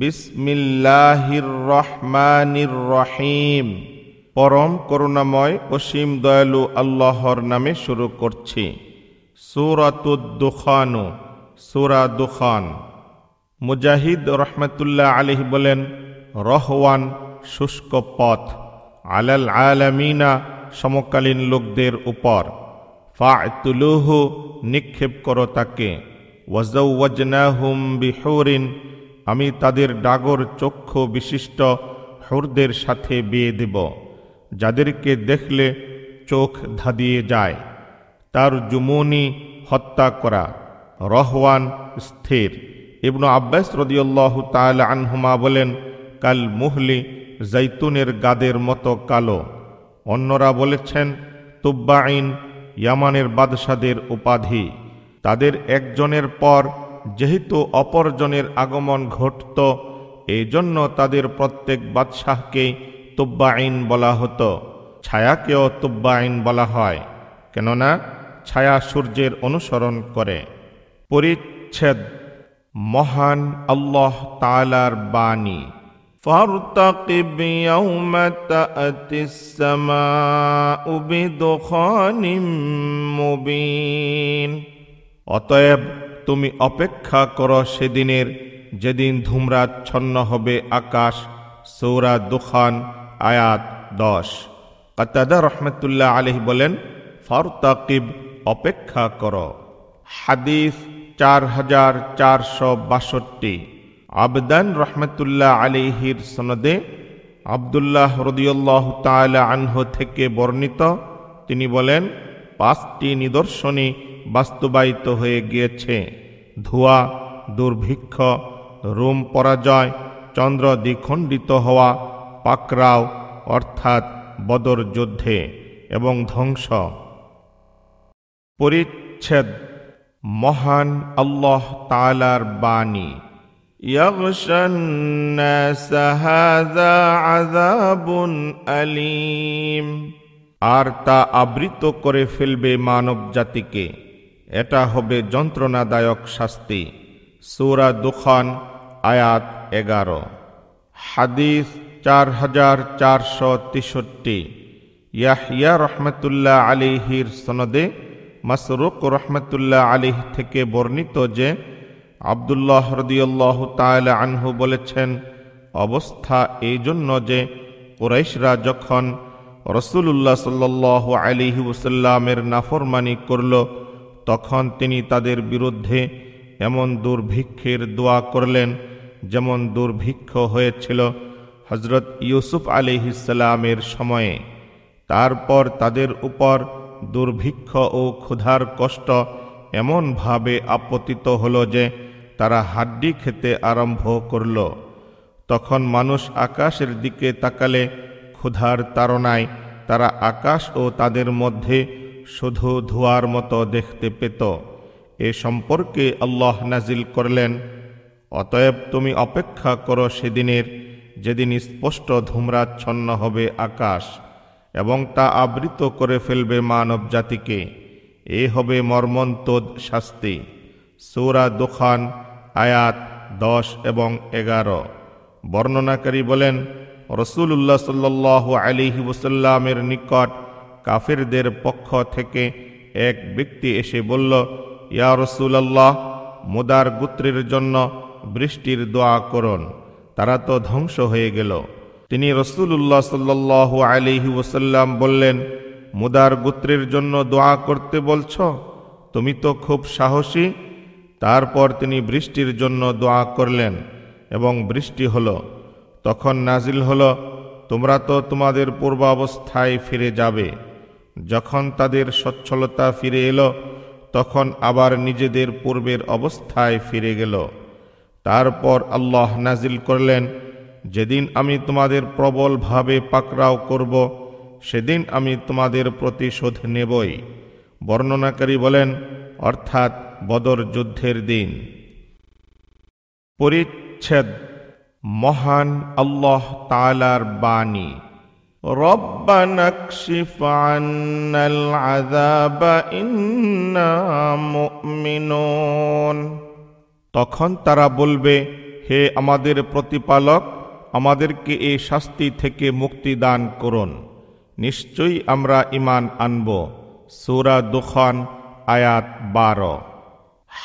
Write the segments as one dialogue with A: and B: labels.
A: বিসমিল্লাহির রহমানির রহিম পরম করুণাময় অসীম দয়ালু আল্লাহর নামে শুরু করছি সুরাতুদ্দুখানু সুরা দুখান মুজাহিদ রহমতুল্লাহ আলহি বলেন রহওয়ান শুষ্ক পথ আলাল আলামিনা সমকালীন লোকদের উপর ফাতুলুহু নিক্ষেপ করো তাকে ওয়াজনাহুম বিহরিন আমি তাদের ডাগর চক্ষু বিশিষ্ট হরদের সাথে বিয়ে দেব যাদেরকে দেখলে চোখ ধাঁধিয়ে যায় তার জুমনি হত্যা করা রহওয়ান স্থির ইবনু আব্বাস রদিউল্লাহ তাল আনহুমা বলেন কাল মুহলি জৈতুনের গাদের মতো কালো অন্যরা বলেছেন তুব্বাইন ইয়ামানের বাদশাদের উপাধি তাদের একজনের পর যেহেতু অপরজনের আগমন ঘটত এই জন্য তাদের প্রত্যেক বাদশাহকে তুব্বাইন বলা হতো ছায়াকেও তুব্বাইন বলা হয় কেননা ছায়া সূর্যের অনুসরণ করে পরিচ্ছেদ মহান আল্লাহ তালার বাণী فارتقب يوم تأتي السماء بدخان مبين অতএব তুমি অপেক্ষা কর সেদিনের যেদিন ধূম্রাচ্ছন্ন হবে আকাশ সৌরা দুখান আয়াত দশ কাতাদা রহমতুল্লাহ আলহ বলেন ফারতাকিব অপেক্ষা কর হাদিস চার হাজার চারশো বাষট্টি আবদান রহমতুল্লাহ আলিহির সনদে আবদুল্লাহ রদিউল্লাহ তাল আনহ থেকে বর্ণিত তিনি বলেন পাঁচটি নিদর্শনী বাস্তবায়িত হয়ে গিয়েছে ধোয়া দুর্ভিক্ষ রোম পরাজয় চন্দ্র দ্বিখণ্ডিত হওয়া পাকরাও অর্থাৎ বদর যুদ্ধে এবং ধ্বংস পরিচ্ছেদ মহান আল্লাহ তালার বাণী আর তা আবৃত করে ফেলবে মানব জাতিকে এটা হবে যন্ত্রণাদায়ক শাস্তি সুরা দুখন আয়াত এগারো হাদিস চার হাজার চারশো তেষট্টি ইয়াহিয়া রহমতুল্লাহ আলিহির সনদে মাসরুক রহমতুল্লাহ আলিহ থেকে বর্ণিত যে আবদুল্লাহ হরদিউল্লাহ তায়লা আনহু বলেছেন অবস্থা এই জন্য যে কুরাইশরা যখন রসুল্লাহ সাল্লাহ আলিহি ওসাল্লামের নাফরমানি করল তখন তিনি তাদের বিরুদ্ধে এমন দুর্ভিক্ষের দোয়া করলেন যেমন দুর্ভিক্ষ হয়েছিল হজরত ইউসুফ আলি সময়ে তারপর তাদের উপর দুর্ভিক্ষ ও ক্ষুধার কষ্ট এমনভাবে আপতিত হলো যে তারা হাড্ডি খেতে আরম্ভ করল তখন মানুষ আকাশের দিকে তাকালে ক্ষুধার তাড়নায় তারা আকাশ ও তাদের মধ্যে শুধু ধোয়ার মতো দেখতে পেত এ সম্পর্কে আল্লাহ নাজিল করলেন অতএব তুমি অপেক্ষা করো সেদিনের যেদিন স্পষ্ট ধুমরাচ্ছন্ন হবে আকাশ এবং তা আবৃত করে ফেলবে মানব জাতিকে এ হবে মর্মন্তদ শাস্তি সৌরা দোখান আয়াত দশ এবং এগারো বর্ণনাকারী বলেন রসুল্লাহ সাল্লাহ আলিহি ওসাল্লামের নিকট কাফিরদের পক্ষ থেকে এক ব্যক্তি এসে বলল ইয়া রসুলাল্লাহ মুদার গুত্রের জন্য বৃষ্টির দোয়া করুন তারা তো ধ্বংস হয়ে গেল তিনি রসুল্লাহ সাল্লাহ আলিহি ওসাল্লাম বললেন মুদার গুত্রের জন্য দোয়া করতে বলছ তুমি তো খুব সাহসী তারপর তিনি বৃষ্টির জন্য দোয়া করলেন এবং বৃষ্টি হল তখন নাজিল হল তোমরা তো তোমাদের পূর্বাবস্থায় ফিরে যাবে যখন তাদের সচ্ছলতা ফিরে এল তখন আবার নিজেদের পূর্বের অবস্থায় ফিরে গেল তারপর আল্লাহ নাজিল করলেন যেদিন আমি তোমাদের প্রবলভাবে পাকরাও করব সেদিন আমি তোমাদের প্রতিশোধ নেবই বর্ণনাকারী বলেন অর্থাৎ বদর যুদ্ধের দিন পরিচ্ছেদ মহান আল্লাহ তালার বাণী ربنا اكشف তখন তারা বলবে হে আমাদের প্রতিপালক আমাদেরকে এই শাস্তি থেকে মুক্তি দান করুন নিশ্চয়ই আমরা ইমান আনব সুরা দুখন আয়াত বারো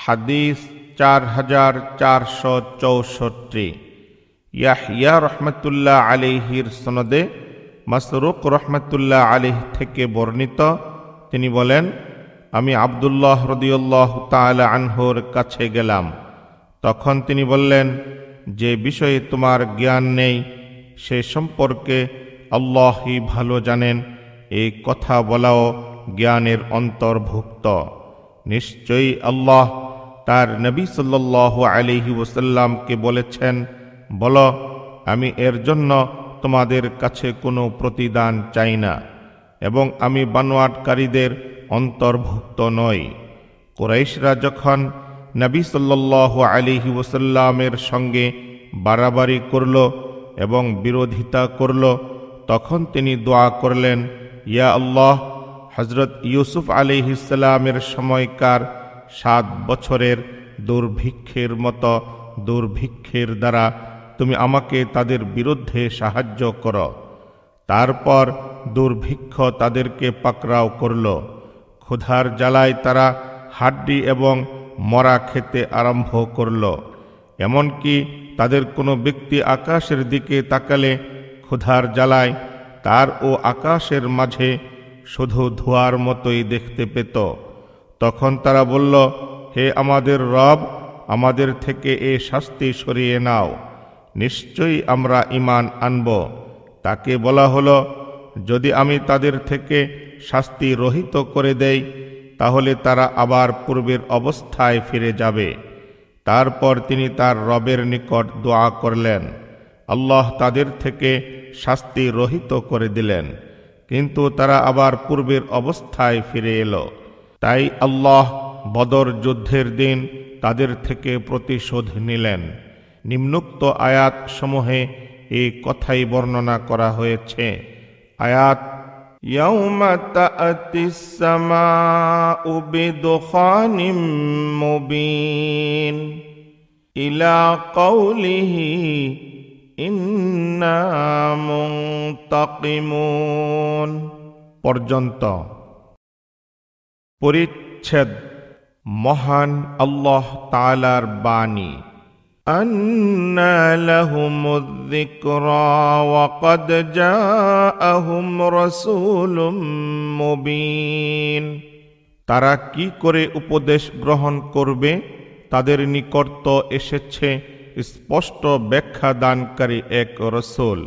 A: হাদিস চার হাজার চারশো চৌষট্টি ইয়াহিয়া রহমতুল্লাহ আলিহির সনদে মাসরুক রহমাতুল্লাহ আলিহ থেকে বর্ণিত তিনি বলেন আমি আবদুল্লাহ রদিউল্লাহ তাল আনহোর কাছে গেলাম তখন তিনি বললেন যে বিষয়ে তোমার জ্ঞান নেই সে সম্পর্কে আল্লাহই ভালো জানেন এই কথা বলাও জ্ঞানের অন্তর্ভুক্ত নিশ্চয়ই আল্লাহ তার নবী সাল্লাহ আলিহি ওসাল্লামকে বলেছেন বল আমি এর জন্য তোমাদের কাছে কোনো প্রতিদান চাই না এবং আমি বানোয়াটকারীদের অন্তর্ভুক্ত নই কোরাইশরা যখন নবী সাল্লাহ আলী ওসাল্লামের সঙ্গে বাড়াবাড়ি করল এবং বিরোধিতা করল তখন তিনি দোয়া করলেন ইয়া আল্লাহ হজরত ইউসুফ ইসলামের সময়কার সাত বছরের দুর্ভিক্ষের মতো দুর্ভিক্ষের দ্বারা তুমি আমাকে তাদের বিরুদ্ধে সাহায্য কর তারপর দুর্ভিক্ষ তাদেরকে পাকরাও করল ক্ষুধার জ্বালায় তারা হাড্ডি এবং মরা খেতে আরম্ভ করল এমনকি তাদের কোনো ব্যক্তি আকাশের দিকে তাকালে ক্ষুধার জ্বালায় তার ও আকাশের মাঝে শুধু ধোয়ার মতোই দেখতে পেত তখন তারা বলল হে আমাদের রব আমাদের থেকে এ শাস্তি সরিয়ে নাও নিশ্চয়ই আমরা ইমান আনব তাকে বলা হলো যদি আমি তাদের থেকে শাস্তি রহিত করে দেই তাহলে তারা আবার পূর্বের অবস্থায় ফিরে যাবে তারপর তিনি তার রবের নিকট দোয়া করলেন আল্লাহ তাদের থেকে শাস্তি রহিত করে দিলেন কিন্তু তারা আবার পূর্বের অবস্থায় ফিরে এলো তাই আল্লাহ বদর যুদ্ধের দিন তাদের থেকে প্রতিশোধ নিলেন নিম্নোক্ত আয়াত সমূহে এই কথাই বর্ণনা করা হয়েছে আয়াত পর্যন্ত পরিচ্ছেদ মহান আল্লাহ তালার বাণী أنى لهم الذكرى وقد جاءهم رسول مبين তারা কি করে উপদেশ গ্রহণ করবে তাদের নিকট এসেছে স্পষ্ট ব্যাখ্যা দানকারী এক রসুল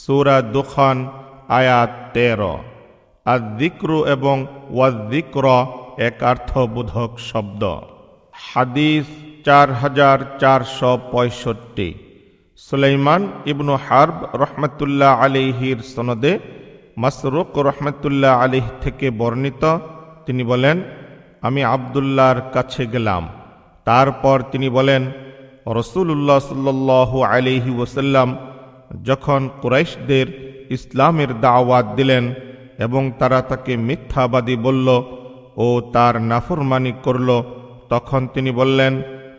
A: সুরা দুখান আয়া তেরো আর আদিক্রু এবং ওয়াদিক্র এক অর্থবোধক শব্দ হাদিস চার হাজার চারশো পঁয়ষট্টি সুলাইমান ইবনু হার্ব রহমতুল্লাহ আলিহির সনদে মাসরুক রহমতুল্লাহ আলিহ থেকে বর্ণিত তিনি বলেন আমি আবদুল্লাহর কাছে গেলাম তারপর তিনি বলেন রসুল্লাহ সাল্লু আলিহি ওসাল্লাম যখন কুরাইশদের ইসলামের দাওয়াত দিলেন এবং তারা তাকে মিথ্যাবাদী বলল ও তার নাফরমানি করল তখন তিনি বললেন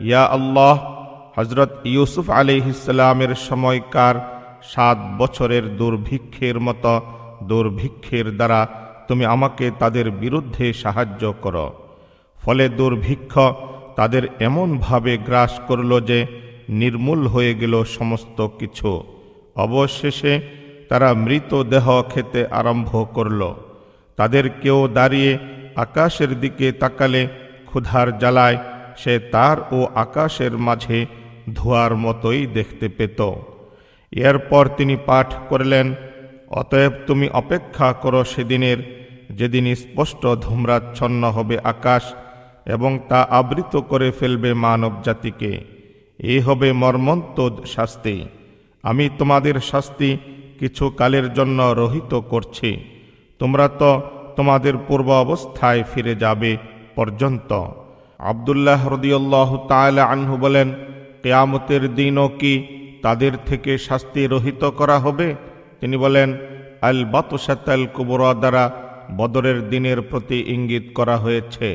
A: ইয়া আল্লাহ হজরত ইউসুফ ইসলামের সময়কার সাত বছরের দুর্ভিক্ষের মতো দুর্ভিক্ষের দ্বারা তুমি আমাকে তাদের বিরুদ্ধে সাহায্য করো ফলে দুর্ভিক্ষ তাদের এমনভাবে গ্রাস করল যে নির্মূল হয়ে গেল সমস্ত কিছু অবশেষে তারা মৃতদেহ খেতে আরম্ভ করল তাদের কেউ দাঁড়িয়ে আকাশের দিকে তাকালে ক্ষুধার জ্বালায় সে তার ও আকাশের মাঝে ধোয়ার মতোই দেখতে পেত এরপর তিনি পাঠ করলেন অতএব তুমি অপেক্ষা করো সেদিনের যেদিন স্পষ্ট ধূম্রাচ্ছন্ন হবে আকাশ এবং তা আবৃত করে ফেলবে মানব জাতিকে এ হবে মর্মন্তদ শাস্তি আমি তোমাদের শাস্তি কিছু কালের জন্য রহিত করছি তোমরা তো তোমাদের পূর্ব অবস্থায় ফিরে যাবে পর্যন্ত আবদুল্লাহ রদিয়াল্লাহ তালা আনহু বলেন কেয়ামতের দিনও কি তাদের থেকে শাস্তি রহিত করা হবে তিনি বলেন আল বাতসাতাল কুবরা দ্বারা বদরের দিনের প্রতি ইঙ্গিত করা হয়েছে